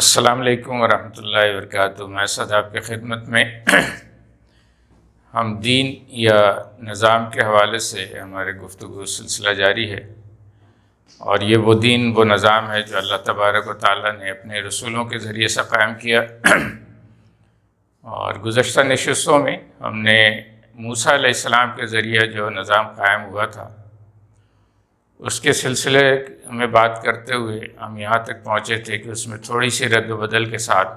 असलकम वरहमल वर्क मैं सद आपकी खिदमत में हम दीन या निज़ाम के हवाले से हमारे गुफ्तु सिलसिला जारी है और ये वो दीन वो निज़ाम है जो अल्लाह तबारक व ताली ने अपने रसूलों के ज़रिए से कायम किया और गुज्त नशस्तों में हमने मूसा के ज़रिए जो निज़ाम कायम हुआ था उसके सिलसिले में बात करते हुए हम यहाँ तक पहुँचे थे कि उसमें थोड़ी सी रद्द बदल के साथ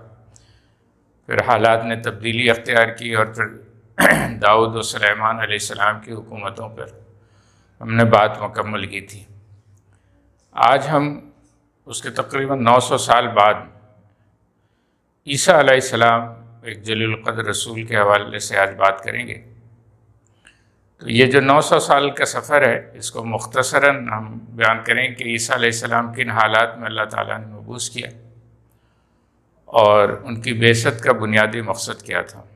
फिर हालात ने तब्दीली अख्तियार की और फिर दाऊद और सलेमान सलाम की हुकूमतों पर हमने बात मुकम्मल की थी आज हम उसके तकरीबन 900 साल बाद ईसा सलाम एक जलील कदर रसूल के हवाले से आज बात करेंगे ये जो 900 साल का सफ़र है इसको मुख्तसरा हम बयान करें कि ईसा किन हालात में अल्लाह ताला ने मबूस किया और उनकी बेसत का बुनियादी मकसद क्या था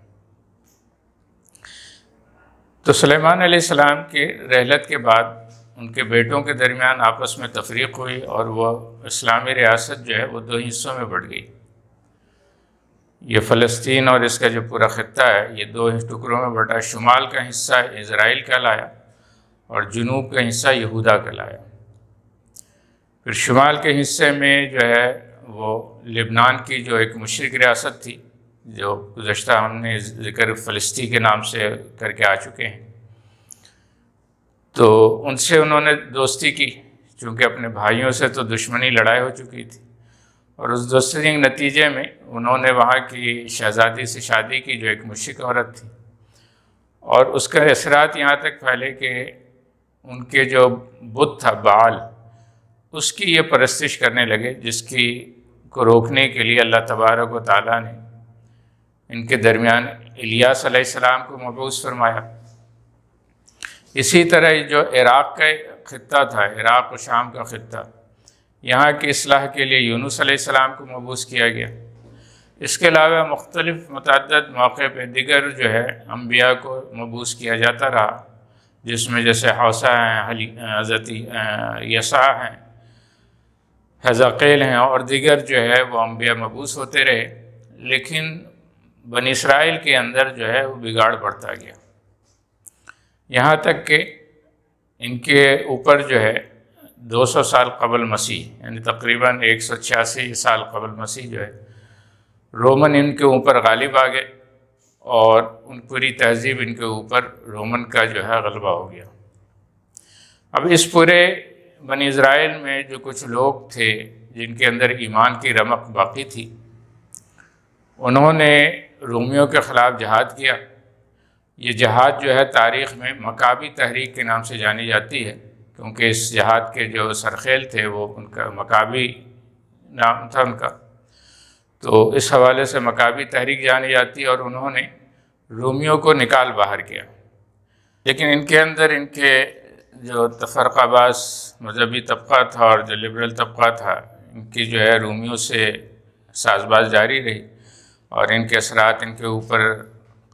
तो सलेमान सलाम के रहलत के बाद उनके बेटों के दरमियान आपस में तफरीक हुई और वह इस्लामी रियासत जो है वो दो हिस्सों में बढ़ गई ये फ़लस्तीन और इसका जो पूरा ख़त्ता है ये दो टुकड़ों में बटा शुमाल का हिस्सा इसराइल कहलाया और जुनूब का हिस्सा यहूदा कहलाया फिर शुमाल के हिस्से में जो है वो लिबनान की जो एक मशरक रियासत थी जो गुज्त हमने ज़िक्र फ़लस्ती के नाम से करके आ चुके हैं तो उनसे उन्होंने दोस्ती की चूँकि अपने भाइयों से तो दुश्मनी लड़ाई हो चुकी थी और उस दोस्ती नतीजे में उन्होंने वहाँ की शहजादी से शादी की जो एक मुशिक औरत थी और उसका असरात यहाँ तक फैले कि उनके जो बुत था बाल उसकी ये परस्तिश करने लगे जिसकी को रोकने के लिए अल्लाह तबारक व ताली ने इनके दरमियान इलियास को मबूस फरमाया इसी तरह जो इराक़ का खत्ता था इराक़ और शाम का खत्ता यहाँ की असलाह के लिए यूनुस सलाम को मबूस किया गया इसके अलावा मुख्तलिफ मतद मौक़े पर दिगर जो है अम्बिया को मबूस किया जाता रहा जिसमें जैसे हौसा हैं हज़रत यसा हैं हज़ाकेल हैं और दिगर जो है वो अम्बिया मबूस होते रहे लेकिन बन इसराइल के अंदर जो है वो बिगाड़ बढ़ता गया यहाँ तक कि इनके ऊपर जो है 200 साल कबल मसीह यानी तकरीबन एक साल कबल मसीह जो है रोमन इनके ऊपर गालिब आ गए और उन पूरी तहजीब इनके ऊपर रोमन का जो है गलबा हो गया अब इस पूरे बन इसराइल में जो कुछ लोग थे जिनके अंदर ईमान की रमक बाकी थी उन्होंने रोमियों के ख़िलाफ़ जहाद किया ये जहाद जो है तारीख़ में मकाबी तहरीक के नाम से जानी जाती है क्योंकि इस जहाद के जो सरखेल थे वो उनका मकाबी नाम था उनका तो इस हवाले से मकाबी तहरीक जानी जाती और उन्होंने रोमियों को निकाल बाहर किया लेकिन इनके अंदर इनके जो तफरकाबाज मजहबी तबका था और जो लिबरल तबका था इनकी जो है रोमियों से साजबाज जारी रही और इनके असरात इनके ऊपर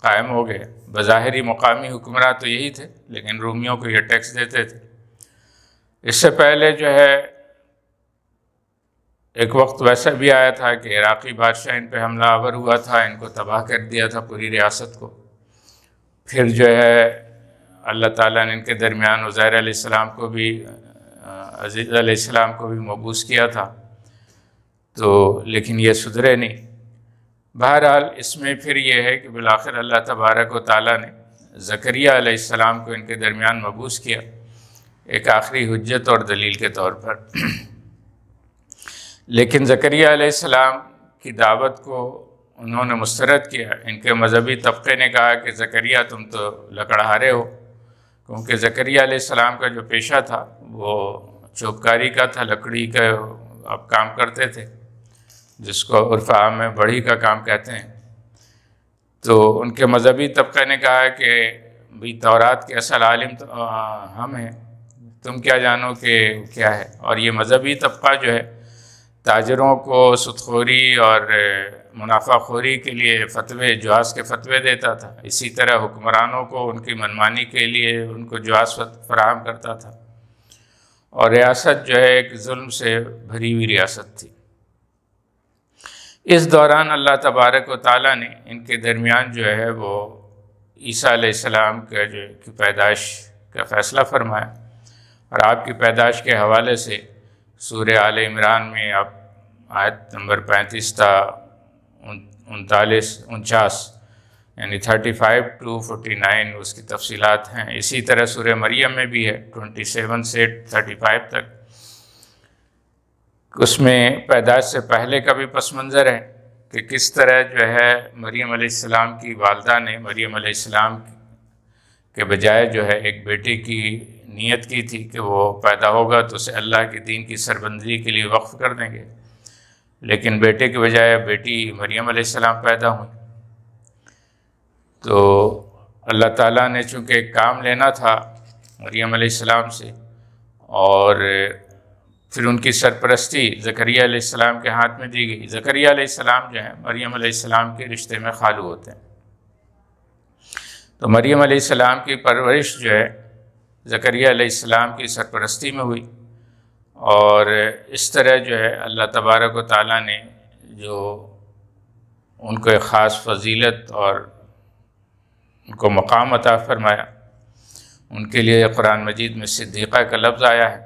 कायम हो गए बज़ाहरी मकामी हुक्मरान तो यही थे लेकिन रोमियों को ये टैक्स देते थे इससे पहले जो है एक वक्त वैसा भी आया था कि इराक़ी बादशाह इन पर हमला आवर हुआ था इनको तबाह कर दिया था पूरी रियासत को फिर जो है अल्लाह ताला ने इनके दरमियान उज़ैर अलैहिस्सलाम को भी अजीज़ अलैहिस्सलाम को भी मबूस किया था तो लेकिन ये सुधरे नहीं बहरहाल इसमें फिर यह है कि बिलाखिर अल्लाह तबारक व ताली ने ज़करिया सलाम को इनके दरमियान मबूस किया एक आखिरी हजत और दलील के तौर पर लेकिन ज़करियाम की दावत को उन्होंने मुस्रद किया इनके मजहबी तबके ने कहा कि ज़करिया तुम तो लकड़हारे हो क्योंकि ज़करियाम का जो पेशा था वो चौपकारी का था लकड़ी का आप काम करते थे जिसको उर्फ़ा में बड़ी का काम कहते हैं तो उनके मजहबी तबके ने कहा कि भाई तौरात के असल आलिम तो, हम हैं तुम क्या जानो कि क्या है और ये मजहबी तबका जो है ताजरों को सुतखोरी और मुनाफा खोरी के लिए फतवे जुआस के फतवे देता था इसी तरह हुक्मरानों को उनकी मनमानी के लिए उनको जहाज फराहम करता था और रियासत जो है एक जुल्म से भरी हुई रियासत थी इस दौरान अल्लाह तबारक व ताली ने इनके दरमियान जो है वो ईसा सलाम का जो की पैदाइश का फ़ैसला फरमाया और आपकी पैदाश के हवाले से सूर्य आल इमरान में आप आयत नंबर पैंतीस था उनतालीस उनचास यानी thirty five to forty nine उसकी तफसीलात हैं इसी तरह सूर्य मरियम में भी है ट्वेंटी सेवन से थर्टी फाइव तक उसमें पैदाइश से पहले का भी पस मंज़र है कि किस तरह जो है मरियम की वालदा ने मरियम के बजाय जो है एक बेटे की नीयत की थी कि वो पैदा होगा तो उसे अल्लाह के दीन की सरबंदगी के लिए वक्फ़ कर देंगे लेकिन बेटे के बजाय बेटी मरियम आसमाम पैदा हुई तो अल्लाह ताला ने चूँकि काम लेना था मरियम आसमाम से और फिर उनकी सरपरस्ती ज़करिया के हाथ में दी गई ज़करिया जो है मरियम आसमाम के रिश्ते में खालू होते हैं तो मरियम आसमाम की परवरिश जो है ज़करिया आसमाम की सरपरस्ती में हुई और इस तरह जो है अल्लाह तबारक ताली ने जो उनको एक ख़ास फजीलत और उनको मकाम अता फ़रमाया उनके लिए कुरान मजीद में सिद्दीक़ा का लफ्ज़ आया है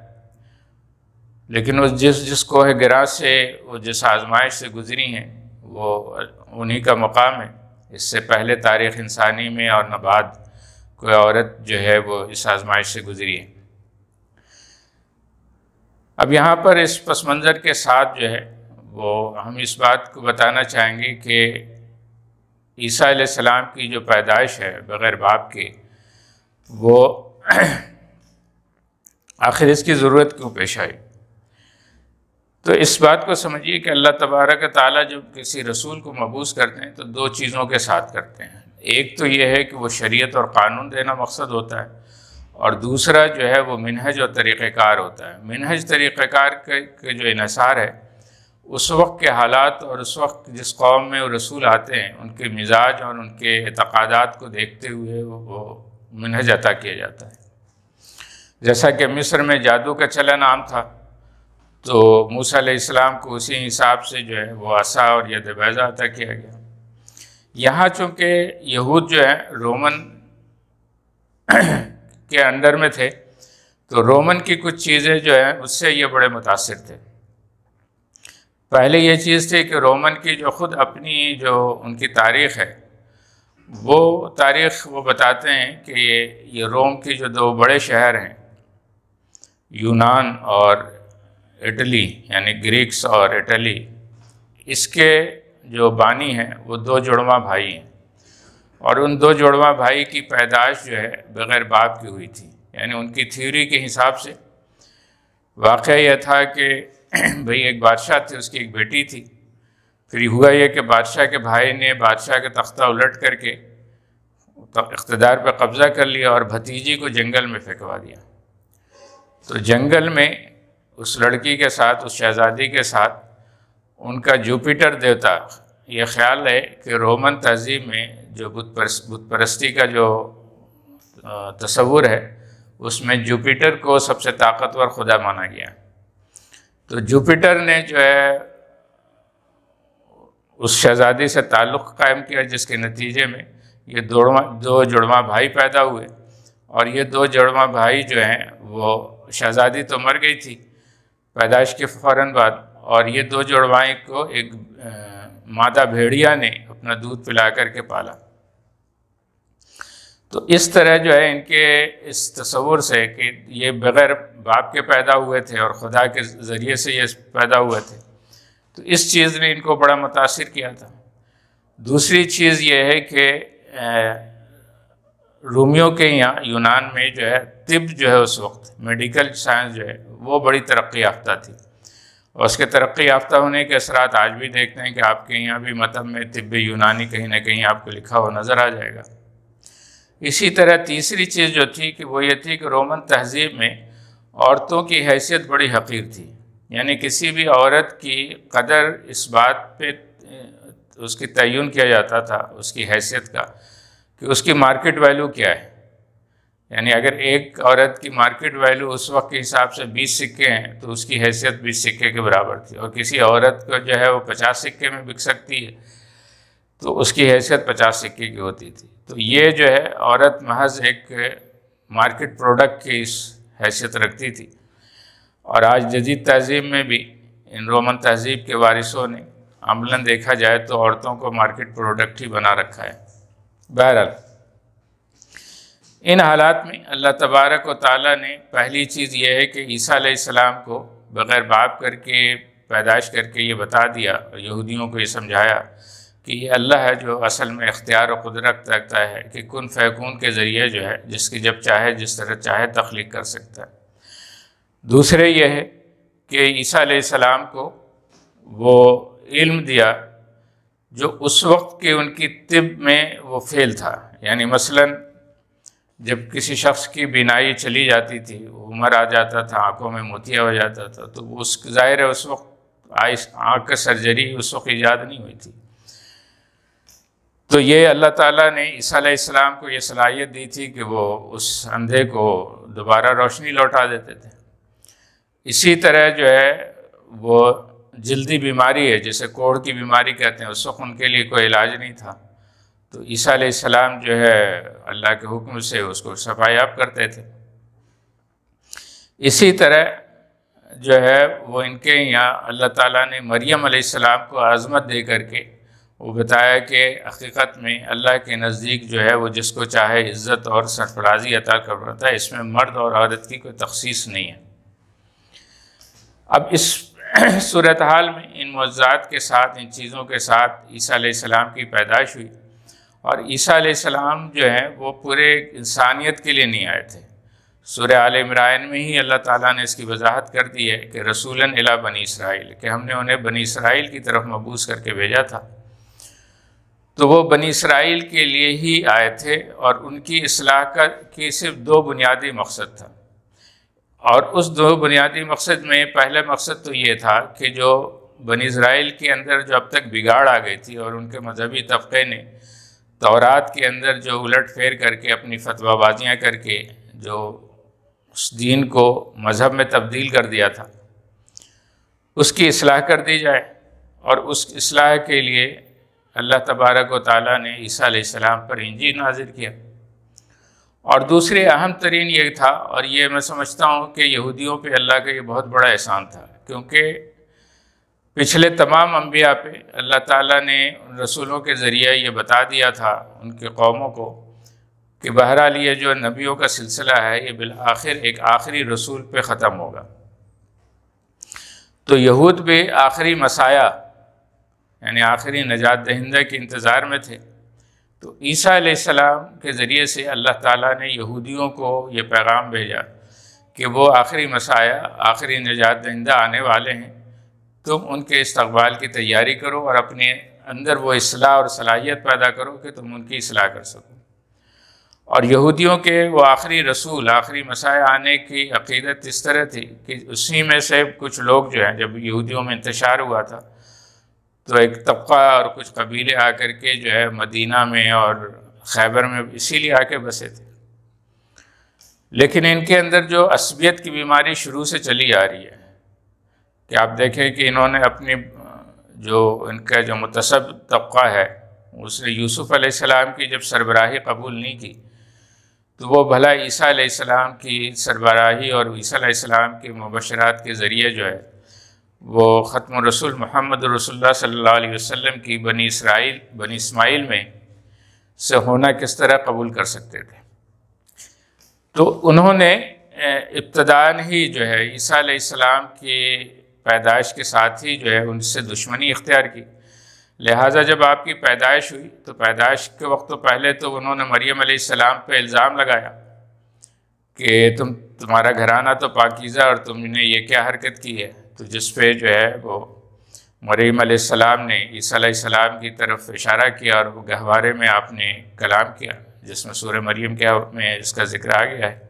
लेकिन वो जिस जिस कोह गिरा से वो जिस आजमाइश से गुज़री हैं वो उन्हीं का मकाम है इससे पहले तारीख़ इंसानी में और नबाद कोई औरत जो है वो इस आजमाइश से गुज़री है अब यहाँ पर इस पस मंज़र के साथ जो है वो हम इस बात को बताना चाहेंगे कि ईसा सलाम की जो पैदाइश है बग़ैर बाप के वो आखिर इसकी ज़रूरत क्यों पेश आई तो इस बात को समझिए कि अल्लाह तबारक ताली जब किसी रसूल को मबूस करते हैं तो दो चीज़ों के साथ करते हैं एक तो ये है कि वो शरीयत और कानून देना मकसद होता है और दूसरा जो है वो मिनहज और तरीक़ार होता है मिनहज तरीक़ार के जो इसार है उस वक्त के हालात और उस वक्त जिस कौम में वो रसूल आते हैं उनके मिजाज और उनके अतकदात को देखते हुए वो मिनहज अता किया जाता है जैसा कि मिस्र में जादू का चलन आम था तो मूसा इस्लाम को उसी हिसाब से जो है वो आसा और बैजा अदा किया गया यहाँ चूँकि यहूद जो है रोमन के अंडर में थे तो रोमन की कुछ चीज़ें जो हैं उससे ये बड़े मुतासर थे पहले ये चीज़ थी कि रोमन की जो ख़ुद अपनी जो उनकी तारीख़ है वो तारीख़ वो बताते हैं कि ये रोम के जो दो बड़े शहर हैं यूनान और इटली यानी ग्रीक्स और इटली इसके जो बानी हैं वो दो जुड़वा भाई हैं और उन दो जुड़वा भाई की पैदाइश जो है बग़ैर बाप की हुई थी यानी उनकी थ्योरी के हिसाब से वाक़ यह था कि भाई एक बादशाह थे उसकी एक बेटी थी फिर हुआ यह कि बादशाह के भाई ने बादशाह के तख्ता उलट करके इकतदार पर कब्ज़ा कर लिया और भतीजी को जंगल में फेंकवा दिया तो जंगल में उस लड़की के साथ उस शहज़ादी के साथ उनका जुपिटर देवता ये ख्याल है कि रोमन तहजीब में जो बुत पर बुत परस्ती का जो तस्वूर है उसमें जुपिटर को सबसे ताकतवर खुदा माना गया तो जुपिटर ने जो है उस शहज़ादी से ताल्लुक़ कायम किया जिसके नतीजे में ये दोड़वा दो जुड़वा भाई पैदा हुए और ये दो जुड़वा भाई जो हैं वो शहज़ादी तो मर गई थी पैदाइश के फ़ौरन बाद और ये दो जुड़वाएँ को एक मादा भेड़िया ने अपना दूध पिला करके पाला तो इस तरह जो है इनके इस तस्वुर से कि ये बग़ैर बाप के पैदा हुए थे और खुदा के ज़रिए से ये पैदा हुए थे तो इस चीज़ ने इनको बड़ा मुतासर किया था दूसरी चीज़ ये है कि रोमियो के यहाँ यूनान में जो है तिब जो है उस वक्त मेडिकल साइंस जो है वो बड़ी तरक्की याफ्ता थी और उसके तरक्की याफ्ता होने के असरात आज भी देखते हैं कि आपके यहाँ भी मतलब में तिब यूनानी कहीं ना कहीं आपको लिखा हुआ नज़र आ जाएगा इसी तरह तीसरी चीज़ जो थी कि वो ये थी कि रोमन तहजीब में औरतों की हैसियत बड़ी हकीर थी यानी किसी भी औरत की कदर इस बात पे उसकी तयन किया जाता था उसकी हैसियत का कि उसकी मार्केट वैल्यू क्या है यानी अगर एक औरत की मार्केट वैल्यू उस वक्त के हिसाब से 20 सिक्के हैं तो उसकी हैसियत 20 सिक्के के बराबर थी और किसी औरत को जो है वो 50 सिक्के में बिक सकती है तो उसकी हैसियत 50 सिक्के की होती थी तो ये जो है औरत महज एक मार्केट प्रोडक्ट की इस हैसियत रखती थी और आज जदीद तहजीब में भी इन रोमन तहजीब के वारिसों ने अमला देखा जाए तो औरतों को मार्केट प्रोडक्ट ही बना रखा है बहरहाल इन हालात में अल्लाह तबारक व ताली ने पहली चीज़ यह है कि ईसा को बग़ैर बाप करके पैदाइश करके ये बता दिया और यहूदियों को ये समझाया कि ये अल्लाह है जो असल में इख्तियार और कुदरत रखता है कि कन फ़ैकून के ज़रिए जो है जिसकी जब चाहे जिस तरह चाहे तख्लीक कर सकता है दूसरे यह है कि ईसा सलाम को वो इल्म दिया जो उस वक्त के उनकी तिब में वो फेल था यानी मसलन जब किसी शख्स की बीनाई चली जाती थी उम्र आ जाता था आंखों में मोतिया हो जाता था तो उस ज़ाहिर है उस वक्त आँख सर्जरी उस वक्त ईजाद नहीं हुई थी तो ये अल्लाह ताला ने ईसीम को ये सलाहियत दी थी कि वो उस अंधे को दोबारा रोशनी लौटा देते थे इसी तरह जो है वो जल्दी बीमारी है जैसे कोढ़ की बीमारी कहते हैं उस वक्त उनके लिए कोई इलाज नहीं था तो ईसा सलाम जो है अल्लाह के हुक्म से उसको सफाई आप करते थे इसी तरह जो है वो इनके यहाँ अल्लाह ताला ने मरियम सलाम को आज़मत दे करके वो बताया कि हकीकत में अल्लाह के नज़दीक जो है वो जिसको चाहे इज़्ज़त और सरफराजी अता कर रहा है इसमें मर्द और औरत की कोई तखसीस नहीं है अब इस सूरत हाल में इन मजात के साथ इन चीज़ों के साथ ईसा सलाम की पैदाइश हुई और ईसा सलाम जो हैं वो पूरे इंसानियत के लिए नहीं आए थे सूर्य आल इमरान में ही अल्लाह ताला ने इसकी वजाहत कर दी है कि रसूलन अला बनी इसराइल कि हमने उन्हें बनी इसराइल की तरफ मबूस करके भेजा था तो वो बनी इसराइल के लिए ही आए थे और उनकी असलाह का की सिर्फ दो बुनियादी मकसद था और उस दो बुनियादी मकसद में पहला मकसद तो ये था कि जो बन इसराइल के अंदर जो अब तक बिगाड़ आ गई थी और उनके मजहबी तबक़े ने तौरात के अंदर जो उलट फेर करके अपनी फतवाबाजियाँ करके जो उस दीन को मज़हब में तब्दील कर दिया था उसकी असलाह कर दी जाए और उस असलाह के लिए अल्लाह तबारक व ताली ने ईसा सलाम पर इंजी नाजिर किया और दूसरे अहम तरीन ये था और ये मैं समझता हूँ कि यहूदियों पे अल्लाह का ये बहुत बड़ा एहसान था क्योंकि पिछले तमाम अम्बिया पे अल्लाह ताला ने उन रसूलों के ज़रिए ये बता दिया था उनके कौमों को कि बहरहाल ये जो नबियों का सिलसिला है ये बिल आखिर एक आखिरी रसूल पे ख़त्म होगा तो यहूद भी आखिरी मसाया यानी आखिरी नजात दहिंदा के इंतज़ार में थे तो ईसा आसमाम के ज़रिए से अल्लाह ताला ने यहूदियों को ये पैगाम भेजा कि वो आखिरी मसाया आखिरी निजात दहिंदा आने वाले हैं तुम उनके इस्तबाल की तैयारी करो और अपने अंदर वो असलाह और सलाहियत पैदा करो कि तुम उनकी असलाह कर सको और यहूदियों के वो आखिरी रसूल आखिरी मसाया आने की अकीदत इस तरह थी कि उसी में से कुछ लोग जो हैं जब यहूदियों में इंतशार हुआ था तो एक तबका और कुछ कबीले आकर के जो है मदीना में और खैबर में इसीलिए आके बसे थे लेकिन इनके अंदर जो असबियत की बीमारी शुरू से चली आ रही है कि आप देखें कि इन्होंने अपनी जो इनका जो मुतसब तबका है उसने यूसुफ़ अलैहिस्सलाम की जब सरबराही कबूल नहीं की तो वो भला ईसा अलैहिस्सलाम की सरबराही और ईसा अलैहिस्सलाम के मुबशरात के ज़रिए जो है वो ख़त्म रसूल मोहम्मद रसोल्ला सल्ला वसम की बनी इसराइल बनी इसमाइल में से होना किस तरह कबूल कर सकते थे तो उन्होंने इब्तदान ही जो है ईसा सलाम की पैदाइश के साथ ही जो है उनसे दुश्मनी इख्तियार की लिहाजा जब आपकी पैदाइश हुई तो पैदाइश के वक्त तो पहले तो उन्होंने मरियम सलाम पर इल्ज़ाम लगाया कि तुम तुम्हारा घराना तो पाकिज़ा और तुमने ये क्या हरकत की है तो जिस पे जो है वो मरीम सलाम ने सलाम की तरफ इशारा किया और वो गहवारे में आपने कलाम किया जिसमें सूर मरीम के में इसका जिक्र आ गया है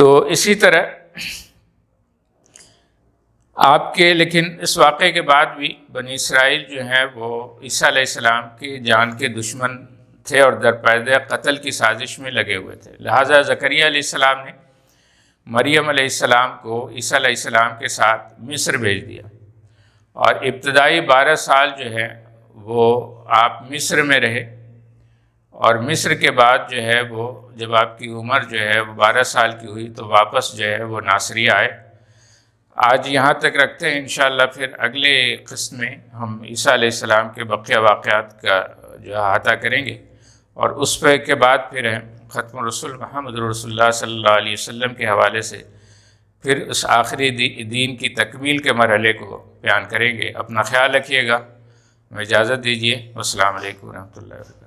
तो इसी तरह आपके लेकिन इस वाक़े के बाद भी बनी इसराइल जो हैं वो ईसी सलाम की जान के दुश्मन थे और दरपैद कत्ल की साजिश में लगे हुए थे लिहाजा जकरिया सलाम ने मरियम अलैहिस्सलाम को ईसा अलैहिस्सलाम के साथ मिस्र भेज दिया और इब्तदाई बारह साल जो है वो आप मिस्र में रहे और मिस्र के बाद जो है वो जब आपकी उम्र जो है वो बारह साल की हुई तो वापस जो है वो नासरी आए आज यहाँ तक रखते हैं इन फिर अगले किस्त में हम ईसा अलैहिस्सलाम के बक़िया वाक़ात का जो अहाता करेंगे और उस पर के बाद फिर हम ख़त्म रसूल महमद रसोल सल्ला वसम के हवाले से फिर उस आखिरी दी, दीन की तकमील के मरल को बयान करेंगे अपना ख्याल रखिएगा इजाज़त दीजिए असल वरहमल वर्क